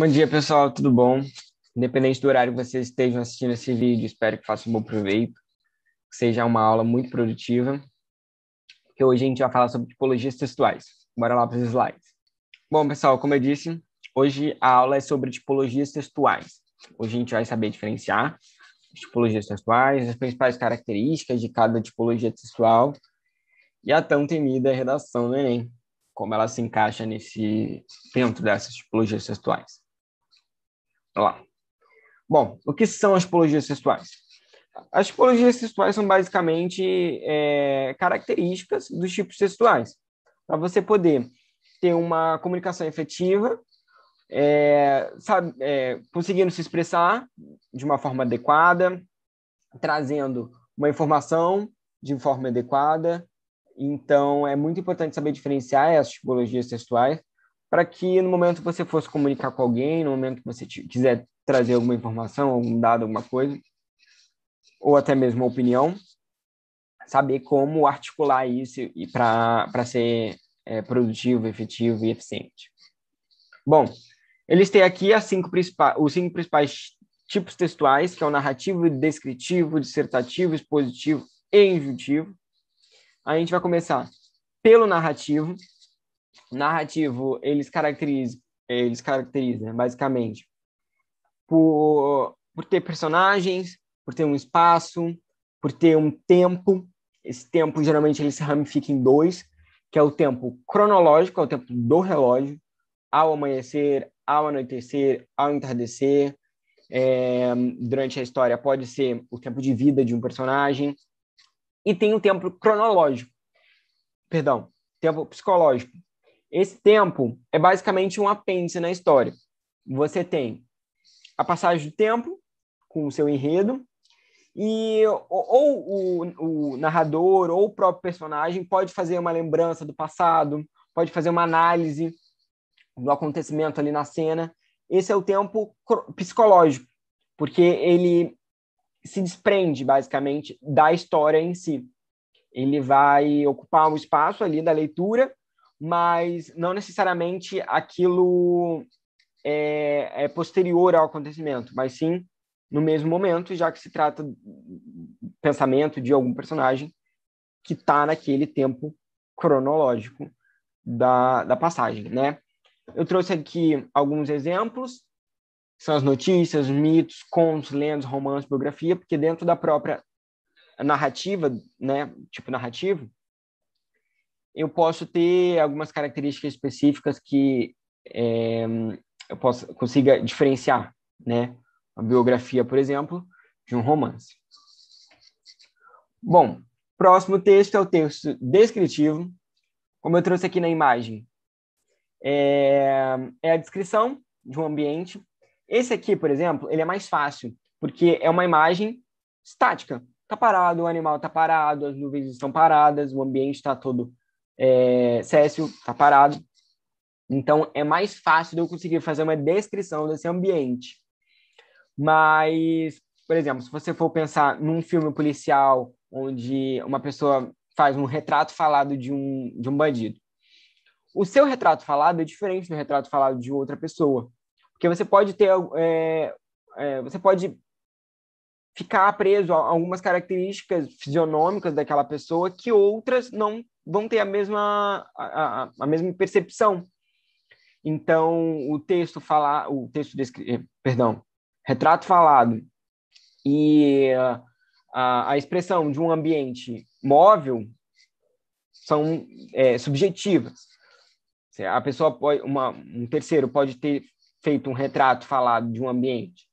Bom dia, pessoal, tudo bom? Independente do horário que vocês estejam assistindo esse vídeo, espero que façam um bom proveito, que seja uma aula muito produtiva, Porque hoje a gente vai falar sobre tipologias textuais. Bora lá para os slides. Bom, pessoal, como eu disse, hoje a aula é sobre tipologias textuais. Hoje a gente vai saber diferenciar as tipologias textuais, as principais características de cada tipologia textual e a tão temida redação do Enem, como ela se encaixa nesse dentro dessas tipologias textuais lá. Bom, o que são as tipologias sexuais? As tipologias sexuais são basicamente é, características dos tipos sexuais. Para você poder ter uma comunicação efetiva, é, sabe, é, conseguindo se expressar de uma forma adequada, trazendo uma informação de forma adequada. Então, é muito importante saber diferenciar essas tipologias sexuais para que no momento que você fosse comunicar com alguém, no momento que você quiser trazer alguma informação, algum dado, alguma coisa, ou até mesmo uma opinião, saber como articular isso e para ser é, produtivo, efetivo e eficiente. Bom, eles têm aqui as cinco principais, os cinco principais tipos textuais, que é o narrativo, descritivo, dissertativo, expositivo e injuntivo. A gente vai começar pelo narrativo, narrativo eles caracterizam, eles caracterizam né, basicamente por, por ter personagens, por ter um espaço, por ter um tempo. Esse tempo geralmente ele se ramifica em dois, que é o tempo cronológico, é o tempo do relógio, ao amanhecer, ao anoitecer, ao entardecer. É, durante a história pode ser o tempo de vida de um personagem e tem o tempo cronológico, perdão, tempo psicológico, esse tempo é basicamente um apêndice na história. Você tem a passagem do tempo com o seu enredo, e ou, ou o, o narrador ou o próprio personagem pode fazer uma lembrança do passado, pode fazer uma análise do acontecimento ali na cena. Esse é o tempo psicológico, porque ele se desprende basicamente da história em si. Ele vai ocupar o um espaço ali da leitura mas não necessariamente aquilo é, é posterior ao acontecimento, mas sim no mesmo momento, já que se trata do pensamento de algum personagem que está naquele tempo cronológico da, da passagem, né? Eu trouxe aqui alguns exemplos, são as notícias, mitos, contos, lendas, romances, biografia, porque dentro da própria narrativa, né, tipo narrativo, eu posso ter algumas características específicas que é, eu posso, consiga diferenciar, né? Uma biografia, por exemplo, de um romance. Bom, próximo texto é o texto descritivo. Como eu trouxe aqui na imagem, é, é a descrição de um ambiente. Esse aqui, por exemplo, ele é mais fácil, porque é uma imagem estática. Está parado, o animal está parado, as nuvens estão paradas, o ambiente está todo é, Césio está parado. Então, é mais fácil de eu conseguir fazer uma descrição desse ambiente. Mas, por exemplo, se você for pensar num filme policial onde uma pessoa faz um retrato falado de um, de um bandido, o seu retrato falado é diferente do retrato falado de outra pessoa. Porque você pode ter. É, é, você pode ficar preso a algumas características fisionômicas daquela pessoa que outras não vão ter a mesma, a, a, a mesma percepção. Então, o texto falar, o texto descri... Eh, perdão, retrato falado e eh, a, a expressão de um ambiente móvel são é, subjetivas. A pessoa pode, uma, um terceiro pode ter feito um retrato falado de um ambiente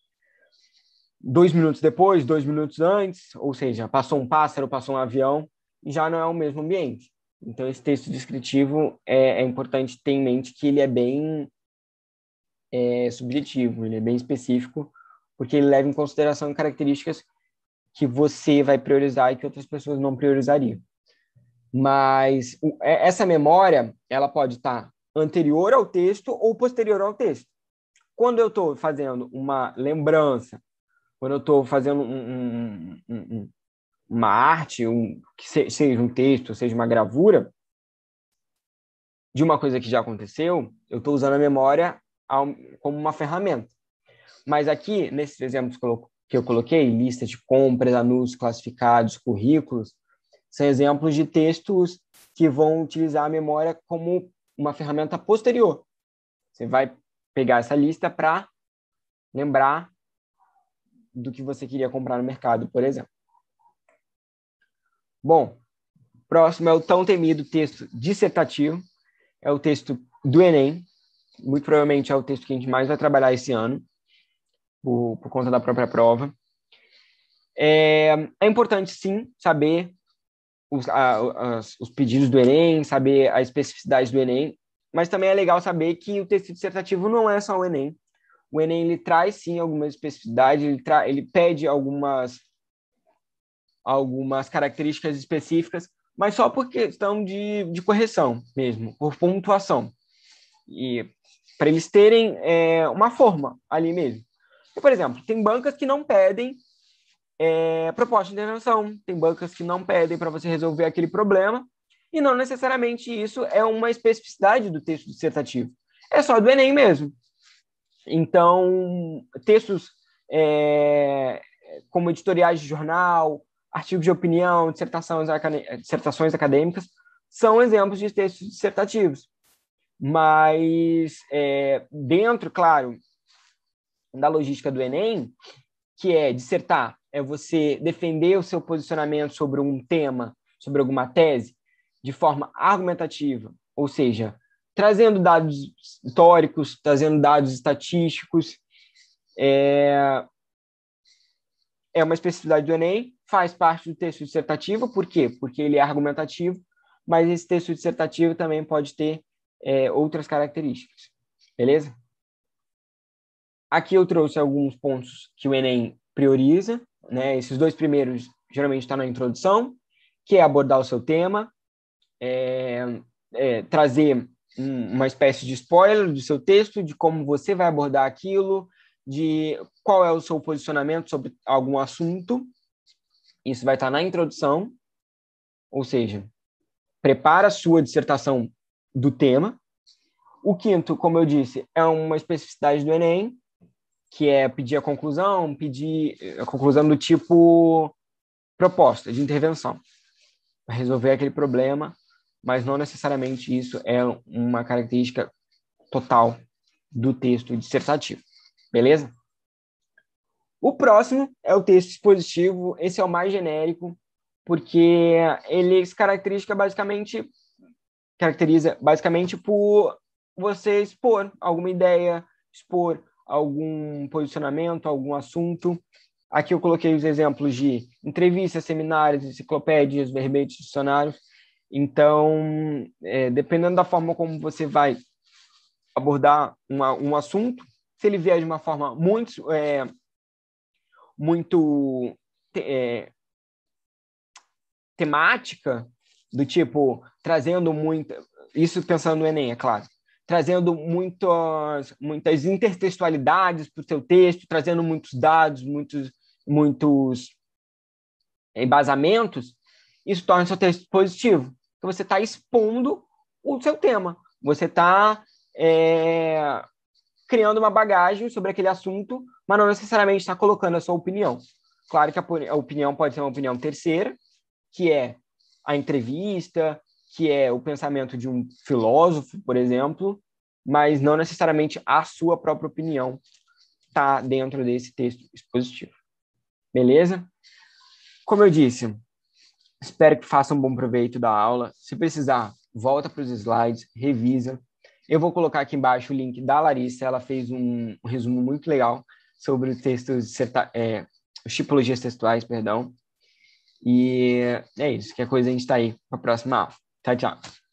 dois minutos depois, dois minutos antes, ou seja, passou um pássaro, passou um avião, e já não é o mesmo ambiente. Então, esse texto descritivo é, é importante ter em mente que ele é bem é, subjetivo, ele é bem específico, porque ele leva em consideração características que você vai priorizar e que outras pessoas não priorizariam. Mas o, é, essa memória, ela pode estar anterior ao texto ou posterior ao texto. Quando eu estou fazendo uma lembrança, quando eu estou fazendo um, um, um, uma arte, um, que seja um texto, seja uma gravura, de uma coisa que já aconteceu, eu estou usando a memória como uma ferramenta. Mas aqui, nesses exemplos que eu coloquei, lista de compras, anúncios classificados, currículos, são exemplos de textos que vão utilizar a memória como uma ferramenta posterior. Você vai pegar essa lista para lembrar do que você queria comprar no mercado, por exemplo. Bom, próximo é o tão temido texto dissertativo, é o texto do Enem, muito provavelmente é o texto que a gente mais vai trabalhar esse ano, por, por conta da própria prova. É, é importante, sim, saber os, a, as, os pedidos do Enem, saber as especificidades do Enem, mas também é legal saber que o texto dissertativo não é só o Enem. O Enem ele traz, sim, algumas especificidades, ele, ele pede algumas algumas características específicas, mas só por questão de, de correção mesmo, por pontuação. E para eles terem é, uma forma ali mesmo. E, por exemplo, tem bancas que não pedem é, proposta de intervenção, tem bancas que não pedem para você resolver aquele problema, e não necessariamente isso é uma especificidade do texto dissertativo. É só do Enem mesmo. Então, textos é, como editoriais de jornal, artigos de opinião, dissertações, dissertações acadêmicas, são exemplos de textos dissertativos. Mas é, dentro, claro, da logística do Enem, que é dissertar, é você defender o seu posicionamento sobre um tema, sobre alguma tese, de forma argumentativa, ou seja, trazendo dados históricos, trazendo dados estatísticos, é, é uma especificidade do Enem, faz parte do texto dissertativo, por quê? Porque ele é argumentativo, mas esse texto dissertativo também pode ter é, outras características, beleza? Aqui eu trouxe alguns pontos que o Enem prioriza, né? Esses dois primeiros geralmente estão tá na introdução, que é abordar o seu tema, é, é, trazer um, uma espécie de spoiler do seu texto, de como você vai abordar aquilo, de qual é o seu posicionamento sobre algum assunto. Isso vai estar na introdução, ou seja, prepara a sua dissertação do tema. O quinto, como eu disse, é uma especificidade do Enem, que é pedir a conclusão, pedir a conclusão do tipo proposta de intervenção, para resolver aquele problema, mas não necessariamente isso é uma característica total do texto dissertativo. Beleza? O próximo é o texto expositivo, esse é o mais genérico, porque ele se caracteriza basicamente caracteriza basicamente por você expor alguma ideia, expor algum posicionamento, algum assunto. Aqui eu coloquei os exemplos de entrevistas, seminários, enciclopédias, verbetes, dicionários. Então, é, dependendo da forma como você vai abordar uma, um assunto, se ele vier de uma forma muito é, muito é, temática, do tipo, trazendo muito. Isso pensando no Enem, é claro. Trazendo muitas, muitas intertextualidades para o seu texto, trazendo muitos dados, muitos, muitos embasamentos, isso torna seu texto positivo. Porque então, você está expondo o seu tema. Você está é, criando uma bagagem sobre aquele assunto, mas não necessariamente está colocando a sua opinião. Claro que a, opinião pode ser uma opinião terceira, que é a entrevista, que é o pensamento de um filósofo, por exemplo, mas não necessariamente a sua própria opinião está dentro desse texto expositivo. Beleza? Como eu disse, espero que façam um bom proveito da aula. Se precisar, volta para os slides, revisa. Eu vou colocar aqui embaixo o link da Larissa, ela fez um, um resumo muito legal sobre os textos, é, tipologias textuais, perdão. E é isso, que a coisa a gente está aí para a próxima aula. Tchau, tchau.